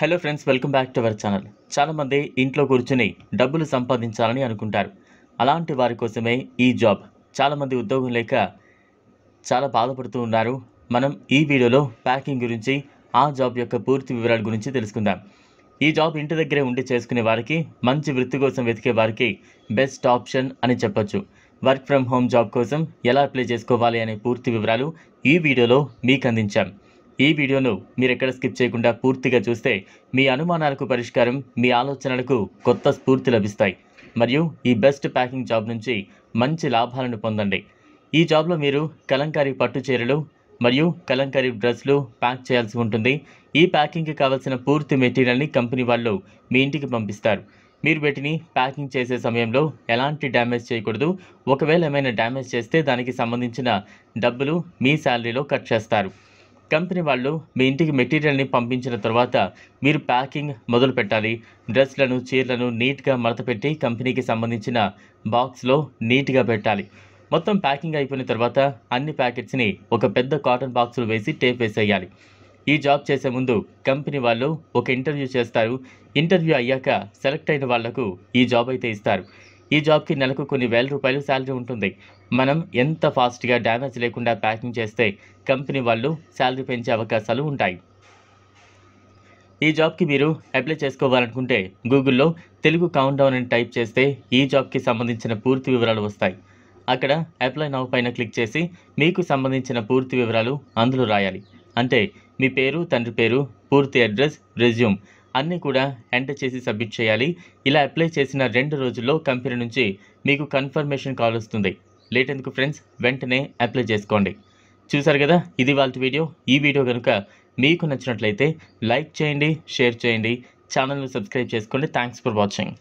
hello friends welcome back to our channel చాలామంది ఇంట్లో కూర్చుని డబ్బులు సంపాదించాలని అనుకుంటారు అలాంటి వారి కోసమే ఈ జాబ్ చాలామంది ఉద్యోగం లేక చాలా బాధపడుతూ ఉన్నారు మనం ఈ వీడియోలో ప్యాకింగ్ గురించి ఆ జాబ్ యొక్క పూర్తి వివరాల గురించి తెలుసుకుందాం ఈ జాబ్ ఇంటి దగ్గరే ఉండి చేసుకునే వారికి మంచి వృత్తి కోసం వెతికే వారికి బెస్ట్ ఆప్షన్ అని చెప్పొచ్చు వర్క్ ఫ్రమ్ హోమ్ జాబ్ కోసం ఎలా అప్లై చేసుకోవాలి అనే పూర్తి వివరాలు ఈ వీడియోలో మీకు అందించాం ఈ వీడియోను మీరు ఎక్కడ స్కిప్ చేయకుండా పూర్తిగా చూస్తే మీ అనుమానాలకు పరిష్కారం మీ ఆలోచనలకు కొత్త స్ఫూర్తి లభిస్తాయి మరియు ఈ బెస్ట్ ప్యాకింగ్ జాబ్ నుంచి మంచి లాభాలను పొందండి ఈ జాబ్లో మీరు కలంకారీ పట్టు చీరలు మరియు కలంకారీ డ్రెస్లు ప్యాక్ చేయాల్సి ఉంటుంది ఈ ప్యాకింగ్కి కావలసిన పూర్తి మెటీరియల్ని కంపెనీ వాళ్ళు మీ ఇంటికి పంపిస్తారు మీరు వీటిని ప్యాకింగ్ చేసే సమయంలో ఎలాంటి డ్యామేజ్ చేయకూడదు ఒకవేళ ఏమైనా డ్యామేజ్ చేస్తే దానికి సంబంధించిన డబ్బులు మీ శాలరీలో కట్ చేస్తారు కంపెనీ వాళ్ళు మీ ఇంటికి మెటీరియల్ని పంపించిన తర్వాత మీరు ప్యాకింగ్ మొదలు పెట్టాలి డ్రెస్లను చీరలను నీట్గా మడతపెట్టి కంపెనీకి సంబంధించిన బాక్స్లో నీట్గా పెట్టాలి మొత్తం ప్యాకింగ్ అయిపోయిన తర్వాత అన్ని ప్యాకెట్స్ని ఒక పెద్ద కాటన్ బాక్స్లో వేసి టేప్ వేసేయాలి ఈ జాబ్ చేసే ముందు కంపెనీ వాళ్ళు ఒక ఇంటర్వ్యూ చేస్తారు ఇంటర్వ్యూ అయ్యాక సెలెక్ట్ అయిన వాళ్లకు ఈ జాబ్ అయితే ఇస్తారు ఈ జాబ్కి నెలకు కొన్ని వేల రూపాయలు శాలరీ ఉంటుంది మనం ఎంత ఫాస్ట్గా డ్యామేజ్ లేకుండా ప్యాకింగ్ చేస్తే కంపెనీ వాళ్ళు శాలరీ పెంచే అవకాశాలు ఉంటాయి ఈ జాబ్కి మీరు అప్లై చేసుకోవాలనుకుంటే గూగుల్లో తెలుగు కౌంట్ డౌన్ అని టైప్ చేస్తే ఈ జాబ్కి సంబంధించిన పూర్తి వివరాలు వస్తాయి అక్కడ అప్లై నవ్ పైన క్లిక్ చేసి మీకు సంబంధించిన పూర్తి వివరాలు అందులో రాయాలి అంటే మీ పేరు తండ్రి పేరు పూర్తి అడ్రస్ రెజ్యూమ్ అన్నీ కూడా ఎంటర్ చేసి సబ్మిట్ చేయాలి ఇలా అప్లై చేసిన రెండు రోజుల్లో కంపెనీ నుంచి మీకు కన్ఫర్మేషన్ కాల్ వస్తుంది లేట్ ఎందుకు ఫ్రెండ్స్ వెంటనే అప్లై చేసుకోండి చూసారు కదా ఇది వాళ్ళ వీడియో ఈ వీడియో కనుక మీకు నచ్చినట్లయితే లైక్ చేయండి షేర్ చేయండి ఛానల్ను సబ్స్క్రైబ్ చేసుకోండి థ్యాంక్స్ ఫర్ వాచింగ్